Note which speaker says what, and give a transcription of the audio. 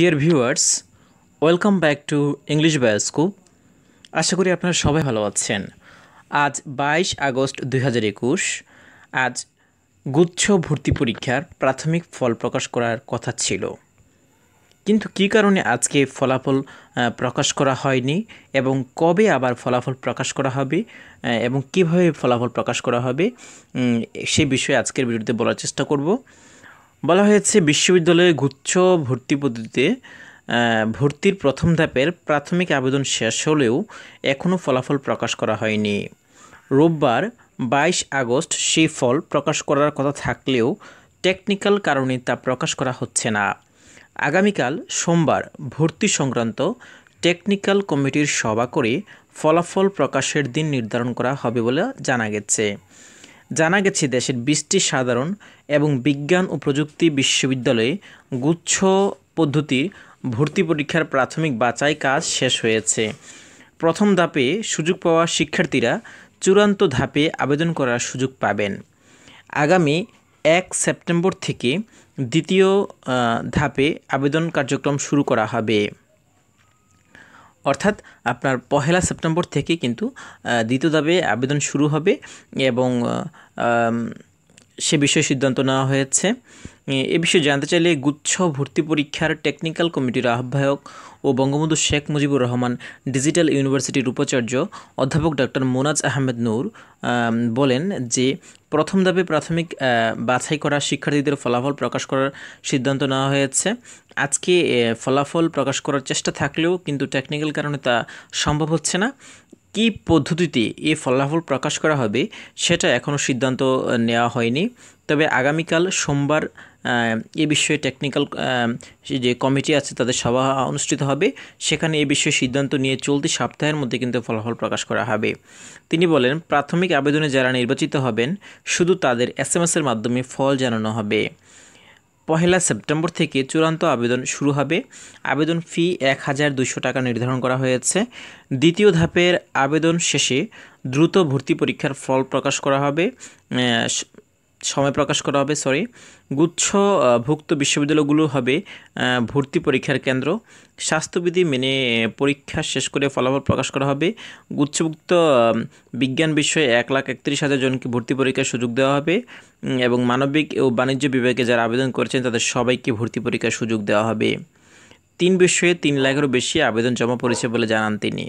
Speaker 1: deer viewers welcome back to English bioscope আশা করি আপনারা সবাই ভালো আছেন আজ বাইশ আগস্ট দুই হাজার একুশ আজ গুচ্ছ ভর্তি পরীক্ষার প্রাথমিক ফল প্রকাশ করার কথা ছিল কিন্তু কি কারণে আজকে ফলাফল প্রকাশ করা হয়নি এবং কবে আবার ফলাফল প্রকাশ করা হবে এবং কিভাবে ফলাফল প্রকাশ করা হবে সে বিষয়ে আজকের ভিডিওতে বলার চেষ্টা করব বলা হয়েছে বিশ্ববিদ্যালয়ে গুচ্ছ ভর্তি পদ্ধতিতে ভর্তির প্রথম ধাপের প্রাথমিক আবেদন শেষ হলেও এখনও ফলাফল প্রকাশ করা হয়নি রোববার বাইশ আগস্ট সেই ফল প্রকাশ করার কথা থাকলেও টেকনিক্যাল কারণে তা প্রকাশ করা হচ্ছে না আগামীকাল সোমবার ভর্তি সংক্রান্ত টেকনিক্যাল কমিটির সভা করে ফলাফল প্রকাশের দিন নির্ধারণ করা হবে বলে জানা গেছে জানা গেছে দেশের বিশটি সাধারণ এবং বিজ্ঞান ও প্রযুক্তি বিশ্ববিদ্যালয়ে গুচ্ছ পদ্ধতির ভর্তি পরীক্ষার প্রাথমিক বাছাই কাজ শেষ হয়েছে প্রথম ধাপে সুযোগ পাওয়া শিক্ষার্থীরা চূড়ান্ত ধাপে আবেদন করার সুযোগ পাবেন আগামী এক সেপ্টেম্বর থেকে দ্বিতীয় ধাপে আবেদন কার্যক্রম শুরু করা হবে অর্থাৎ আপনার পহেলা সেপ্টেম্বর থেকে কিন্তু দ্বিতীয় দাবে আবেদন শুরু হবে এবং সে বিষয়ে সিদ্ধান্ত নেওয়া হয়েছে এ বিষয়ে জানতে চাইলে গুচ্ছ ভর্তি পরীক্ষার টেকনিক্যাল কমিটির আহ্বায়ক ও বঙ্গবন্ধু শেখ মুজিবুর রহমান ডিজিটাল ইউনিভার্সিটির উপাচার্য অধ্যাপক ডক্টর মোনাজ আহমেদ নূর বলেন যে প্রথম ধাপে প্রাথমিক বাছাই করা শিক্ষার্থীদের ফলাফল প্রকাশ করার সিদ্ধান্ত নেওয়া হয়েছে আজকে ফলাফল প্রকাশ করার চেষ্টা থাকলেও কিন্তু টেকনিক্যাল কারণে তা সম্ভব হচ্ছে না কী পদ্ধতিতে এ ফলাফল প্রকাশ করা হবে সেটা এখনও সিদ্ধান্ত নেওয়া হয়নি তবে আগামীকাল সোমবার এ বিষয়ে টেকনিক্যাল যে কমিটি আছে তাদের সভা অনুষ্ঠিত হবে সেখানে এ বিষয়ে সিদ্ধান্ত নিয়ে চলতি সপ্তাহের মধ্যে কিন্তু ফলাফল প্রকাশ করা হবে তিনি বলেন প্রাথমিক আবেদনে যারা নির্বাচিত হবেন শুধু তাদের এস এর মাধ্যমে ফল জানানো হবে পহেলা সেপ্টেম্বর থেকে চূড়ান্ত আবেদন শুরু হবে আবেদন ফি এক হাজার দুশো টাকা নির্ধারণ করা হয়েছে দ্বিতীয় ধাপের আবেদন শেষে দ্রুত ভর্তি পরীক্ষার ফল প্রকাশ করা হবে সময় প্রকাশ করা হবে সরি গুচ্ছভুক্ত বিশ্ববিদ্যালয়গুলো হবে ভর্তি পরীক্ষার কেন্দ্র স্বাস্থ্যবিধি মেনে পরীক্ষা শেষ করে ফলাফল প্রকাশ করা হবে গুচ্ছভুক্ত বিজ্ঞান বিষয়ে এক লাখ একত্রিশ হাজার জনকে ভর্তি পরীক্ষার সুযোগ দেওয়া হবে এবং মানবিক ও বাণিজ্য বিভাগে যারা আবেদন করেছেন তাদের সবাইকে ভর্তি পরীক্ষার সুযোগ দেওয়া হবে তিন বিষয়ে তিন লাখেরও বেশি আবেদন জমা পড়েছে বলে জানান তিনি